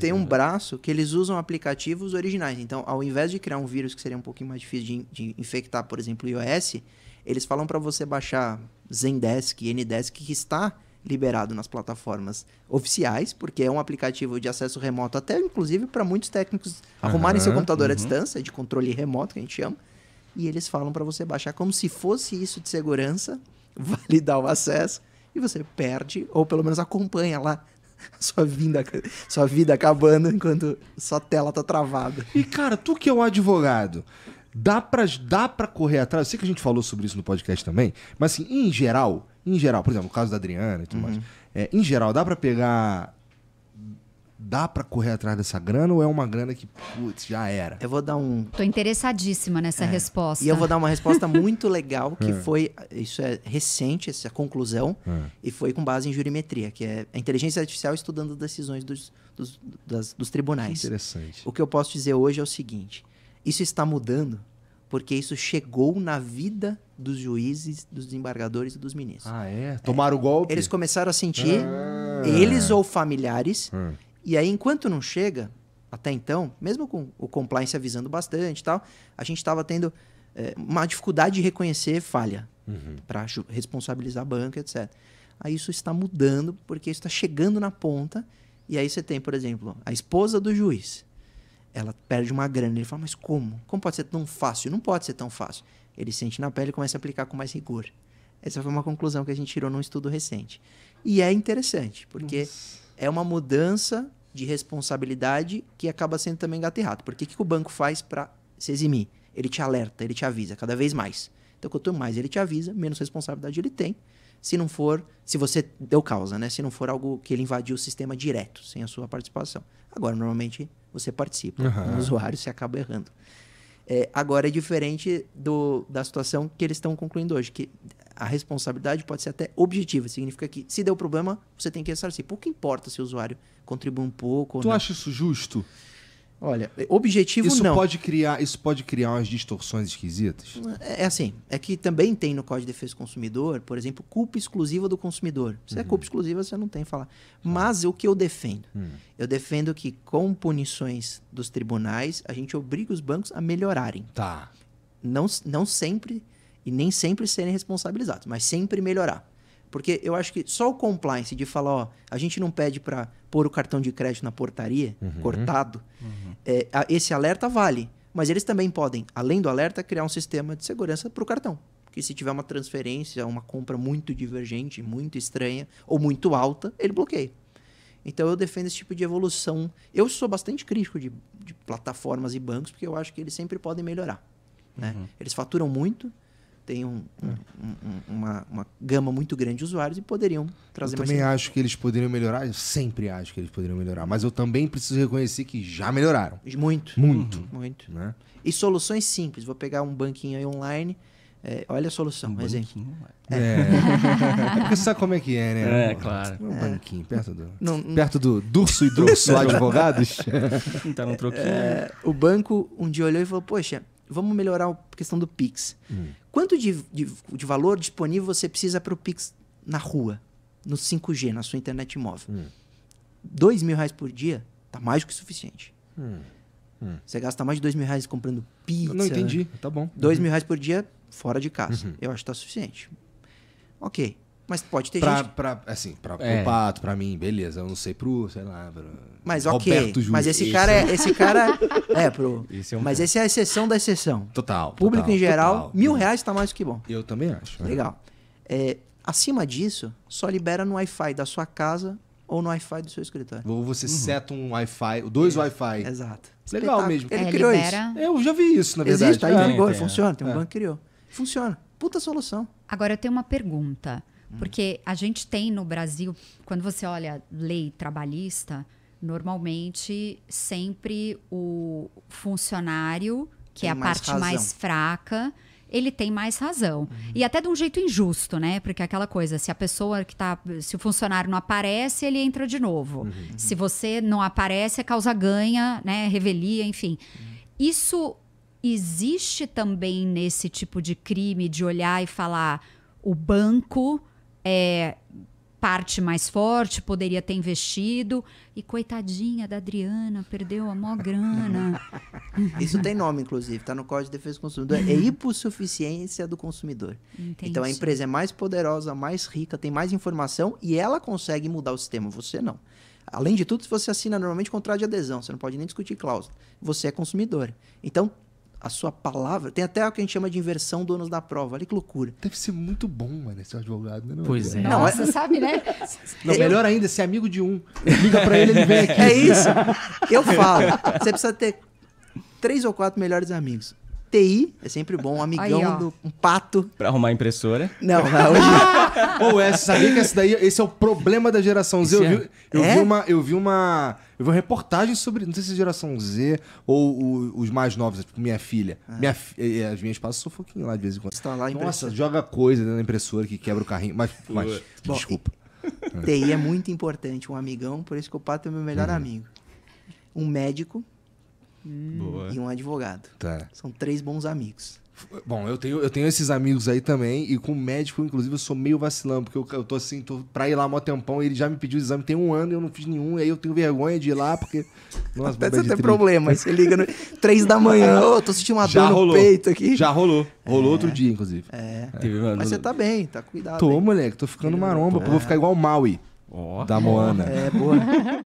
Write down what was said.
tem um uhum. braço que eles usam aplicativos originais. Então, ao invés de criar um vírus que seria um pouquinho mais difícil de, de infectar, por exemplo, o iOS, eles falam para você baixar Zendesk, Ndesk, que está liberado nas plataformas oficiais, porque é um aplicativo de acesso remoto, até inclusive para muitos técnicos arrumarem seu computador uhum. à distância, de controle remoto, que a gente chama. E eles falam para você baixar como se fosse isso de segurança, validar o acesso, e você perde, ou pelo menos acompanha lá sua vinda, sua vida acabando enquanto sua tela tá travada. E cara, tu que é o advogado, dá pra, dá pra correr atrás. Eu sei que a gente falou sobre isso no podcast também, mas assim, em geral, em geral, por exemplo, o caso da Adriana e tudo uhum. mais. É, em geral, dá para pegar dá para correr atrás dessa grana ou é uma grana que, putz, já era? Eu vou dar um. Tô interessadíssima nessa é. resposta. E eu vou dar uma resposta muito legal, que é. foi. Isso é recente, essa é conclusão, é. e foi com base em jurimetria, que é a inteligência artificial estudando decisões dos, dos, das, dos tribunais. Que interessante. O que eu posso dizer hoje é o seguinte: isso está mudando porque isso chegou na vida dos juízes, dos desembargadores e dos ministros. Ah, é? Tomaram o golpe? Eles começaram a sentir, ah. eles ou familiares, ah e aí, enquanto não chega, até então, mesmo com o compliance avisando bastante e tal, a gente estava tendo é, uma dificuldade de reconhecer falha uhum. para responsabilizar a banco etc. Aí isso está mudando, porque isso está chegando na ponta. E aí você tem, por exemplo, a esposa do juiz. Ela perde uma grana. Ele fala, mas como? Como pode ser tão fácil? Não pode ser tão fácil. Ele sente na pele e começa a aplicar com mais rigor. Essa foi uma conclusão que a gente tirou num estudo recente. E é interessante, porque Nossa é uma mudança de responsabilidade que acaba sendo também gato e rato. Porque o que, que o banco faz para se eximir? Ele te alerta, ele te avisa cada vez mais. Então, quanto mais ele te avisa, menos responsabilidade ele tem. Se não for, se você deu causa, né? Se não for algo que ele invadiu o sistema direto, sem a sua participação. Agora, normalmente, você participa. Uhum. Um usuário, você acaba errando. É, agora é diferente do, da situação que eles estão concluindo hoje, que a responsabilidade pode ser até objetiva. Significa que se deu problema, você tem que ressarcir. Pouco importa se o usuário contribui um pouco. Tu acha isso justo? Olha, objetivo isso não. Pode criar, isso pode criar umas distorções esquisitas? É, é, assim, é que também tem no Código de Defesa do Consumidor, por exemplo, culpa exclusiva do consumidor. Se é uhum. é culpa exclusiva, você não tem a falar. Mas o que eu defendo? Uhum. Eu defendo que com punições dos tribunais, a gente obriga os bancos a melhorarem. Tá. Não, não sempre, e nem sempre serem responsabilizados, mas sempre melhorar. Porque eu acho que só o compliance de falar, ó, a gente não pede para pôr o cartão de crédito na portaria, uhum. cortado, uhum. É, a, esse alerta vale. Mas eles também podem, além do alerta, criar um sistema de segurança para o cartão. Que se tiver uma transferência, uma compra muito divergente, muito estranha ou muito alta, ele bloqueia. Então eu defendo esse tipo de evolução. Eu sou bastante crítico de, de plataformas e bancos, porque eu acho que eles sempre podem melhorar. Né? Uhum. Eles faturam muito, tem é. um, um, uma, uma gama muito grande de usuários e poderiam trazer eu mais. Eu também acho que eles poderiam melhorar, eu sempre acho que eles poderiam melhorar, mas eu também preciso reconhecer que já melhoraram. Muito. Muito. Uhum. Muito. Né? E soluções simples. Vou pegar um banquinho aí online. É, olha a solução, um mas banquinho. É. é. sabe como é que é, né? É, claro. Um é. banquinho, perto do. Não, Perto do Durso e Durso, advogados. então tá um troquinho. É, o banco um dia olhou e falou: Poxa, vamos melhorar a questão do Pix. Hum. Quanto de, de, de, valor disponível você precisa para o Pix na rua, no 5G, na sua internet móvel? Hum. Dois mil reais por dia tá mais do que suficiente. Hum. Hum. Você gasta mais de dois mil reais comprando pizza. Não entendi, tá bom. Dois uhum. mil reais por dia fora de casa. Uhum. Eu acho que tá suficiente. Ok. Mas pode ter pra, gente. Pra, assim, pra, é. Pato, pra mim, beleza. Eu não sei pro, sei lá. Mas ok. Roberto Mas esse, esse cara é. Esse cara. É, pro. Esse é um mas cara. esse é a exceção da exceção. Total. Público total, em geral, total, mil total. reais tá mais do que bom. Eu também acho. Né? Legal. É, acima disso, só libera no Wi-Fi da sua casa ou no Wi-Fi do seu escritório. Ou você uhum. seta um Wi-Fi, dois é. Wi-Fi. Exato. Legal Espetáculo. mesmo. Ele é, criou libera... isso. Eu já vi isso, na verdade. Existe, tá aí, é, é, funciona. Tem um é. banco que criou. Funciona. Puta solução. Agora eu tenho uma pergunta. Uhum. Porque a gente tem no Brasil, quando você olha lei trabalhista, normalmente sempre o funcionário, que é tem é a parte razão. mais fraca, ele tem mais razão. Uhum. E até de um jeito injusto, né? Porque é aquela coisa, se a pessoa que tá. Se o funcionário não aparece, ele entra de novo. Uhum. Se você não aparece, a causa ganha, né? Revelia, enfim. Uhum. Isso existe também nesse tipo de crime de olhar e falar o banco é, parte mais forte, poderia ter investido. E coitadinha da Adriana, perdeu a mó grana. Isso tem nome, inclusive, tá no Código de Defesa do Consumidor. É uhum. hipossuficiência do consumidor. Entendi. Então a empresa é mais poderosa, mais rica, tem mais informação e ela consegue mudar o sistema, você não. Além de tudo, se você assina normalmente contrato de adesão, você não pode nem discutir cláusula. Você é consumidor. Então, a sua palavra. Tem até o que a gente chama de inversão donos da prova. Olha que loucura. Deve ser muito bom, mano, esse advogado, né? Não, pois é. Não, você é- sabe, né? Não, melhor ainda, ser amigo de um. Liga pra ele, ele vem aqui. É isso. Eu falo. Você precisa ter três ou quatro melhores amigos. TI é sempre bom, um amigão Aí, do um pato. Pra arrumar impressora. Não, hoje. Ou essa sabia que esse daí, esse é o problema da geração Z. Eu, vi, é? eu, é? vi uma, eu vi uma eu vi uma reportagem sobre, não sei se é geração Z ou o, os mais novos, é tipo minha filha. É. Minha, é, as minhas passam sufoquinho lá de vez em quando. tá lá Nossa, joga coisa na impressora que quebra o carrinho. Mas, mas Bom, desculpa. TI é muito importante, um amigão, por isso que o Pato é meu melhor uhum. amigo. Um médico hum. Boa. e um advogado. Tá. São três bons amigos. Bom, eu tenho, eu tenho esses amigos aí também, e com o médico, inclusive, eu sou meio vacilão, porque eu, eu tô assim, tô pra ir lá mó tempão, e ele já me pediu o exame tem um ano e eu não fiz nenhum, e aí eu tenho vergonha de ir lá, porque. Nossa, Até você tem problema, você liga no... três da manhã, ô, tô sentindo uma já dor rolou. no peito aqui. Já rolou. Rolou é, outro dia, inclusive. É. é. Mas você tá bem, tá cuidado. Tô, hein? moleque, tô ficando maromba, é. vou ficar é. igual o Maui. Oh. Da Moana. É, boa.